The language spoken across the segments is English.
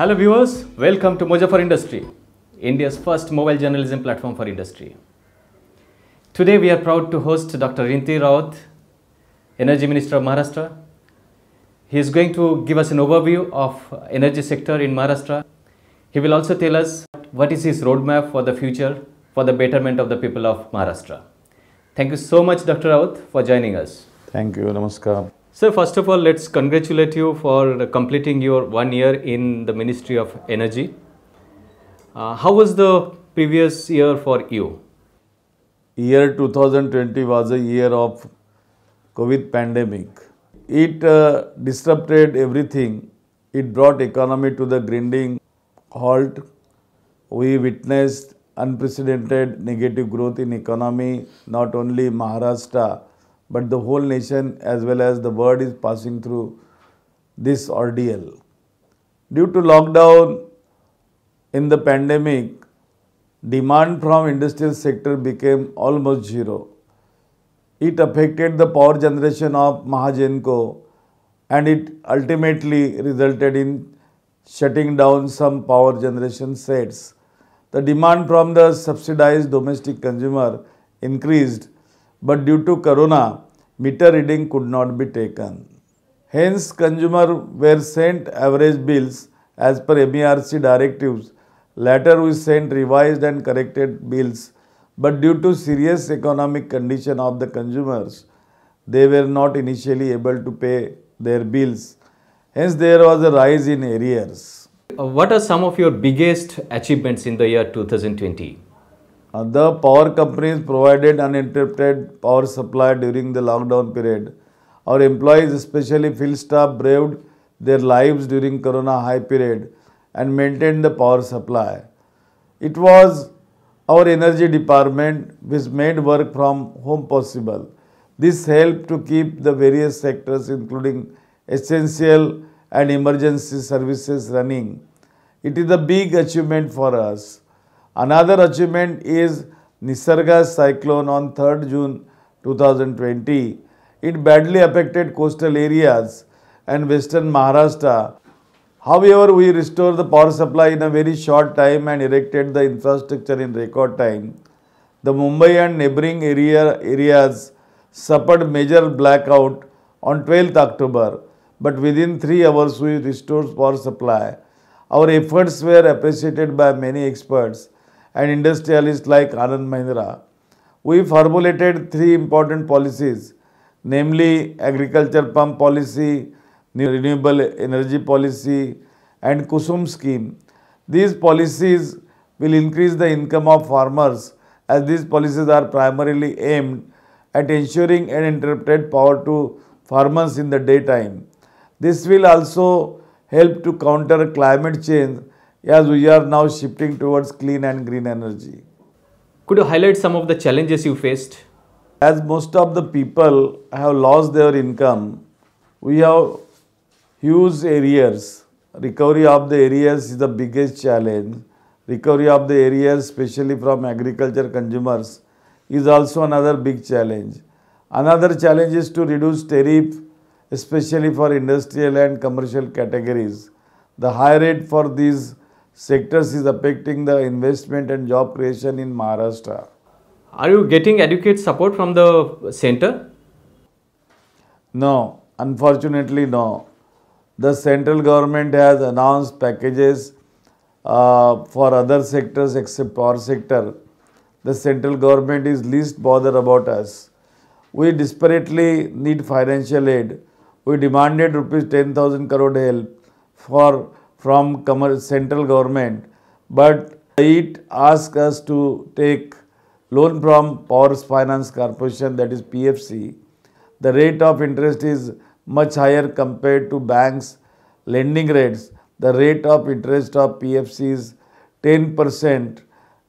Hello viewers, welcome to Moja for Industry, India's first mobile journalism platform for industry. Today we are proud to host Dr. Rinti Raut, Energy Minister of Maharashtra. He is going to give us an overview of energy sector in Maharashtra. He will also tell us what is his roadmap for the future for the betterment of the people of Maharashtra. Thank you so much Dr. Raut for joining us. Thank you, Namaskar. So first of all, let's congratulate you for completing your one year in the Ministry of Energy. Uh, how was the previous year for you? Year 2020 was a year of COVID pandemic. It uh, disrupted everything. It brought economy to the grinding halt. We witnessed unprecedented negative growth in economy, not only Maharashtra, but the whole nation as well as the world is passing through this ordeal. Due to lockdown in the pandemic, demand from industrial sector became almost zero. It affected the power generation of Mahagenco and it ultimately resulted in shutting down some power generation sets. The demand from the subsidized domestic consumer increased but due to corona, meter reading could not be taken. Hence, consumer were sent average bills as per MERC directives. Later, we sent revised and corrected bills, but due to serious economic condition of the consumers, they were not initially able to pay their bills. Hence, there was a rise in arrears. Uh, what are some of your biggest achievements in the year 2020? the power companies provided uninterrupted power supply during the lockdown period. Our employees, especially field staff, braved their lives during Corona high period and maintained the power supply. It was our energy department which made work from home possible. This helped to keep the various sectors including essential and emergency services running. It is a big achievement for us. Another achievement is Nisarga cyclone on 3rd June 2020. It badly affected coastal areas and western Maharashtra. However, we restored the power supply in a very short time and erected the infrastructure in record time. The Mumbai and neighboring area areas suffered major blackout on 12th October, but within 3 hours we restored power supply. Our efforts were appreciated by many experts and industrialists like Anand Mahindra, we formulated three important policies, namely agriculture pump policy, renewable energy policy and Kusum scheme. These policies will increase the income of farmers as these policies are primarily aimed at ensuring uninterrupted power to farmers in the daytime. This will also help to counter climate change as we are now shifting towards clean and green energy. Could you highlight some of the challenges you faced? As most of the people have lost their income, we have huge areas. Recovery of the areas is the biggest challenge. Recovery of the areas, especially from agriculture consumers, is also another big challenge. Another challenge is to reduce tariff, especially for industrial and commercial categories. The high rate for these sectors is affecting the investment and job creation in Maharashtra. Are you getting adequate support from the center? No, unfortunately no. The central government has announced packages uh, for other sectors except our sector. The central government is least bothered about us. We desperately need financial aid. We demanded rupees 10,000 crore help for from central government, but it asked us to take loan from Power Finance Corporation, that is PFC. The rate of interest is much higher compared to banks' lending rates. The rate of interest of PFC is 10%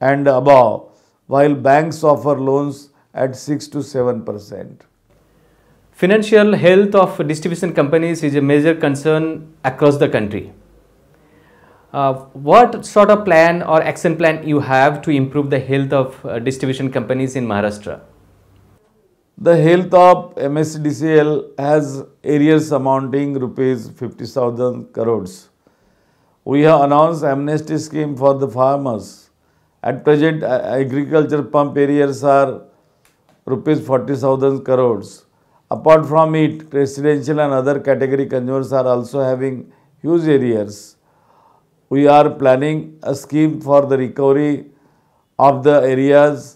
and above, while banks offer loans at 6 to 7%. Financial health of distribution companies is a major concern across the country. Uh, what sort of plan or action plan you have to improve the health of uh, distribution companies in Maharashtra? The health of MSDCL has areas amounting rupees 50,000 crores. We have announced amnesty scheme for the farmers. At present, agriculture pump areas are rupees 40,000 crores. Apart from it, residential and other category consumers are also having huge areas we are planning a scheme for the recovery of the areas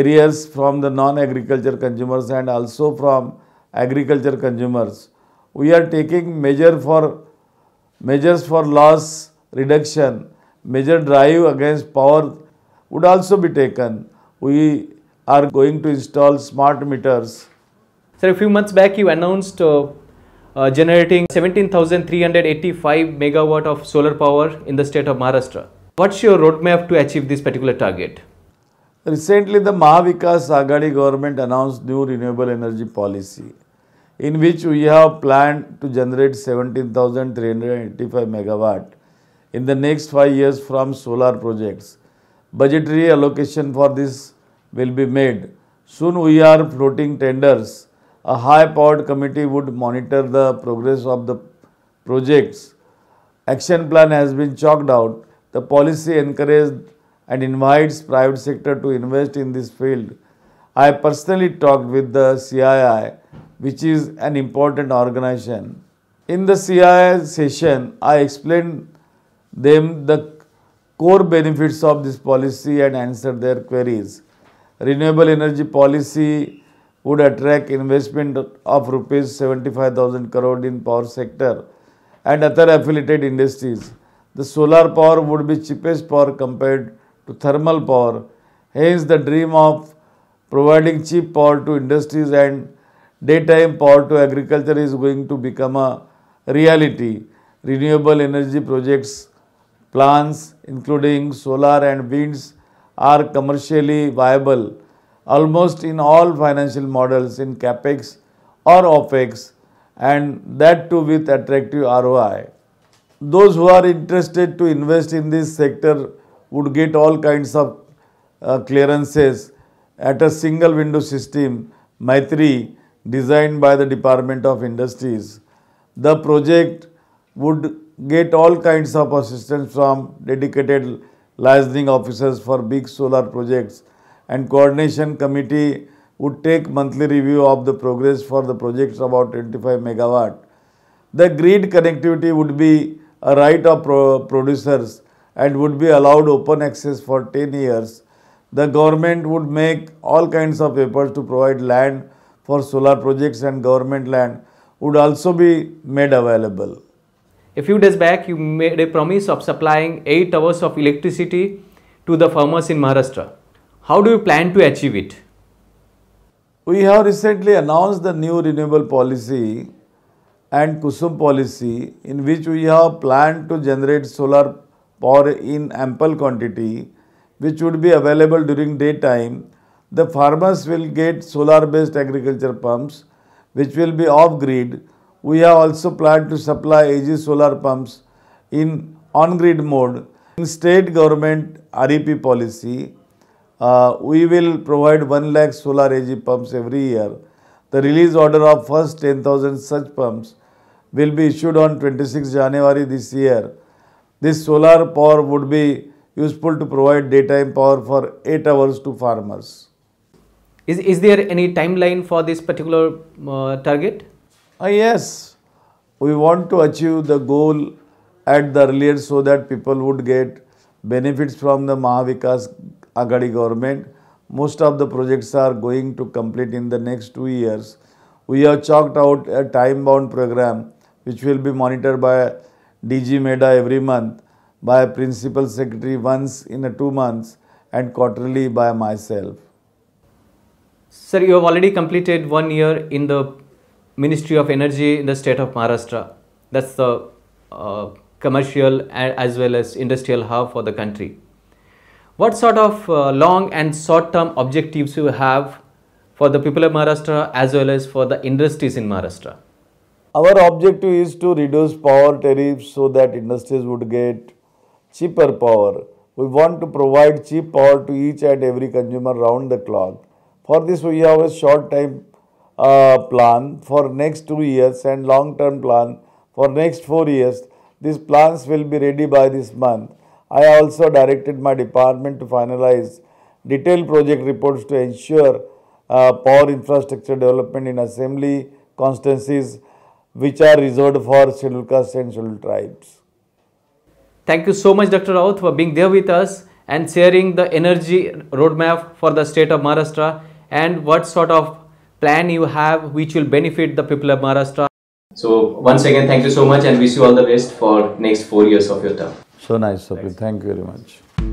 areas from the non-agriculture consumers and also from agriculture consumers. We are taking measure for measures for loss reduction, major drive against power would also be taken. We are going to install smart meters. Sir, a few months back you announced uh uh, generating 17,385 megawatt of solar power in the state of Maharashtra. What's your roadmap to achieve this particular target? Recently, the Mahavikas Agadi government announced new renewable energy policy in which we have planned to generate 17,385 megawatt in the next 5 years from solar projects. Budgetary allocation for this will be made. Soon we are floating tenders a high powered committee would monitor the progress of the projects. Action plan has been chalked out. The policy encourages and invites private sector to invest in this field. I personally talked with the CII, which is an important organization. In the CII session, I explained them the core benefits of this policy and answered their queries. Renewable energy policy would attract investment of rupees 75,000 crore in power sector and other affiliated industries. The solar power would be cheapest power compared to thermal power. Hence, the dream of providing cheap power to industries and daytime power to agriculture is going to become a reality. Renewable energy projects, plants including solar and winds are commercially viable almost in all financial models in capex or opex and that too with attractive ROI. Those who are interested to invest in this sector would get all kinds of uh, clearances at a single window system Maitri designed by the Department of Industries. The project would get all kinds of assistance from dedicated licensing officers for big solar projects and coordination committee would take monthly review of the progress for the projects about 25 megawatt. The grid connectivity would be a right of pro producers and would be allowed open access for 10 years. The government would make all kinds of efforts to provide land for solar projects and government land would also be made available. A few days back, you made a promise of supplying 8 hours of electricity to the farmers in Maharashtra. How do you plan to achieve it? We have recently announced the new renewable policy and KUSUM policy in which we have planned to generate solar power in ample quantity which would be available during daytime. The farmers will get solar based agriculture pumps which will be off grid. We have also planned to supply AG solar pumps in on grid mode in state government REP policy uh, we will provide 1 lakh solar AG pumps every year. The release order of first 10,000 such pumps will be issued on 26 January this year. This solar power would be useful to provide daytime power for 8 hours to farmers. Is, is there any timeline for this particular uh, target? Uh, yes, we want to achieve the goal at the earlier so that people would get benefits from the Mahavikas Agadi government. Most of the projects are going to complete in the next two years. We have chalked out a time-bound program which will be monitored by DG MEDA every month, by Principal Secretary once in a two months and quarterly by myself. Sir, you have already completed one year in the Ministry of Energy in the state of Maharashtra. That's the uh, commercial as well as industrial hub for the country what sort of uh, long and short term objectives you have for the people of Maharashtra as well as for the industries in Maharashtra? Our objective is to reduce power tariffs so that industries would get cheaper power. We want to provide cheap power to each and every consumer round the clock. For this, we have a short time uh, plan for next two years and long term plan for next four years. These plans will be ready by this month. I also directed my department to finalize detailed project reports to ensure uh, power infrastructure development in assembly constituencies which are reserved for scheduled Castes and scheduled tribes. Thank you so much Dr. Raut for being there with us and sharing the energy roadmap for the state of Maharashtra and what sort of plan you have which will benefit the people of Maharashtra. So once again thank you so much and wish you all the best for next 4 years of your term. So nice, Swapnil. Thank you very much.